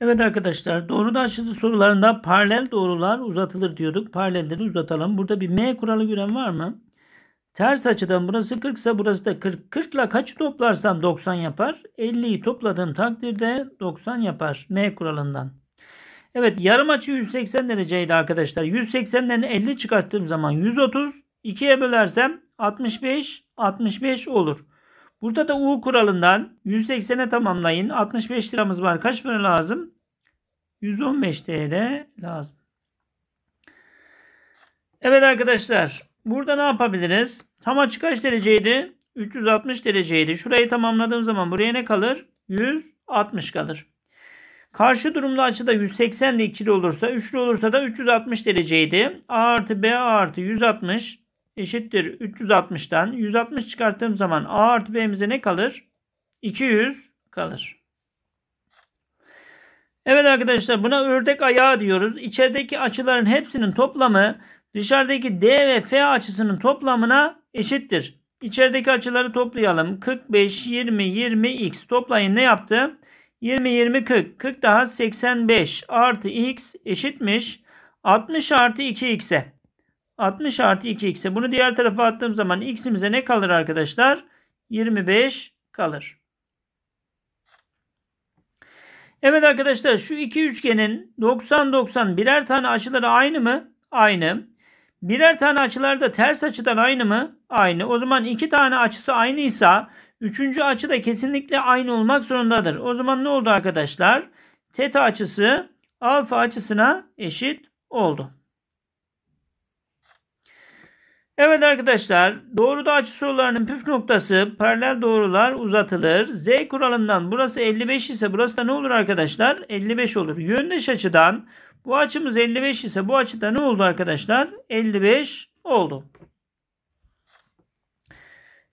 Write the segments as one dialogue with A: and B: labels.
A: Evet arkadaşlar doğrudan aşırı sorularında paralel doğrular uzatılır diyorduk. Paralelleri uzatalım. Burada bir M kuralı gören var mı? Ters açıdan burası 40 ise burası da 40. 40 ile kaçı toplarsam 90 yapar. 50'yi topladığım takdirde 90 yapar. M kuralından. Evet yarım açı 180 dereceydi arkadaşlar. 180'lerini 50 çıkarttığım zaman 130. 2'ye bölersem 65, 65 olur. Burada da U kuralından 180'e tamamlayın. 65 liramız var. Kaç para lazım? 115 TL lazım. Evet arkadaşlar. Burada ne yapabiliriz? Tam açı kaç dereceydi? 360 dereceydi. Şurayı tamamladığım zaman buraya ne kalır? 160 kalır. Karşı durumda açı da 180 ile ikili olursa, üçlü olursa da 360 dereceydi. A artı B artı 160 eşittir 360'tan 160 çıkarttığım zaman A artı B'mize ne kalır? 200 kalır. Evet arkadaşlar buna ördek ayağı diyoruz. İçerideki açıların hepsinin toplamı dışarıdaki D ve F açısının toplamına eşittir. İçerideki açıları toplayalım. 45, 20, 20, x toplayın ne yaptı? 20, 20, 40. 40 daha 85 artı x eşitmiş. 60 artı 2x'e. 60 artı 2x'e bunu diğer tarafa attığım zaman x'imize ne kalır arkadaşlar? 25 kalır. Evet arkadaşlar şu iki üçgenin 90-90 birer tane açıları aynı mı? Aynı. Birer tane açılar da ters açıdan aynı mı? Aynı. O zaman iki tane açısı aynıysa üçüncü açı da kesinlikle aynı olmak zorundadır. O zaman ne oldu arkadaşlar? Teta açısı alfa açısına eşit oldu. Evet arkadaşlar doğruda açı sorularının püf noktası paralel doğrular uzatılır. Z kuralından burası 55 ise burası da ne olur arkadaşlar? 55 olur. Yöndeş açıdan bu açımız 55 ise bu açıda ne oldu arkadaşlar? 55 oldu.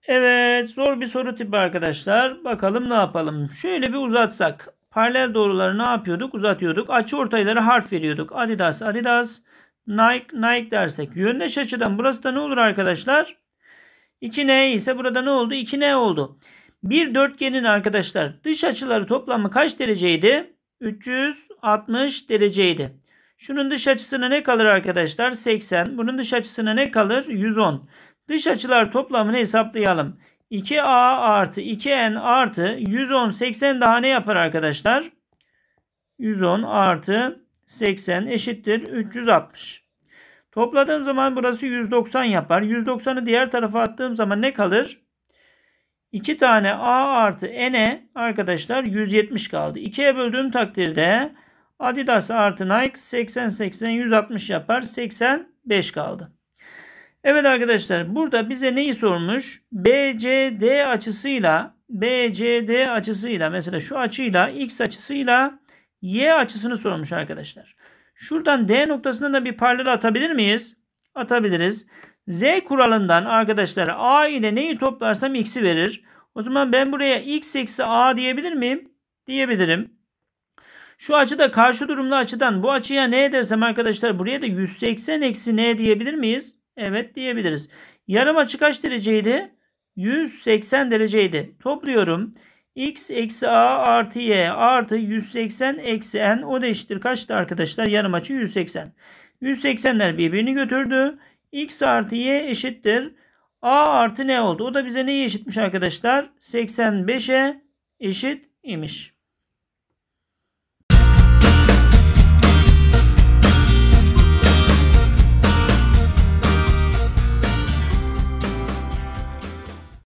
A: Evet zor bir soru tipi arkadaşlar. Bakalım ne yapalım. Şöyle bir uzatsak. Paralel doğruları ne yapıyorduk? Uzatıyorduk. Açı ortayları harf veriyorduk. Adidas, Adidas. Nike, Nike dersek. Yöndeş açıdan burası da ne olur arkadaşlar? 2N ise burada ne oldu? 2N oldu. Bir dörtgenin arkadaşlar dış açıları toplamı kaç dereceydi? 360 dereceydi. Şunun dış açısına ne kalır arkadaşlar? 80. Bunun dış açısına ne kalır? 110. Dış açılar toplamını hesaplayalım. 2A artı 2N artı 110 80 daha ne yapar arkadaşlar? 110 artı 80 eşittir 360. Topladığım zaman burası 190 yapar. 190'ı diğer tarafa attığım zaman ne kalır? 2 tane A artı N'e arkadaşlar 170 kaldı. 2'ye böldüğüm takdirde Adidas artı Nike 80 80 160 yapar. 85 kaldı. Evet arkadaşlar burada bize neyi sormuş? BCD açısıyla BCD açısıyla mesela şu açıyla X açısıyla Y açısını sormuş arkadaşlar. Şuradan D noktasından da bir paralel atabilir miyiz? Atabiliriz. Z kuralından arkadaşlar A ile neyi toplarsam X'i verir. O zaman ben buraya X eksi A diyebilir miyim? Diyebilirim. Şu açıda karşı durumlu açıdan bu açıya ne edersem arkadaşlar buraya da 180 eksi N diyebilir miyiz? Evet diyebiliriz. Yarım açı kaç dereceydi? 180 dereceydi. Topluyorum x eksi a artı y artı 180 eksi n o da eşittir kaçtı arkadaşlar? Yarım açı 180. 180'ler birbirini götürdü. x artı y eşittir. a artı ne oldu? O da bize neyi eşitmiş arkadaşlar? 85'e eşit imiş.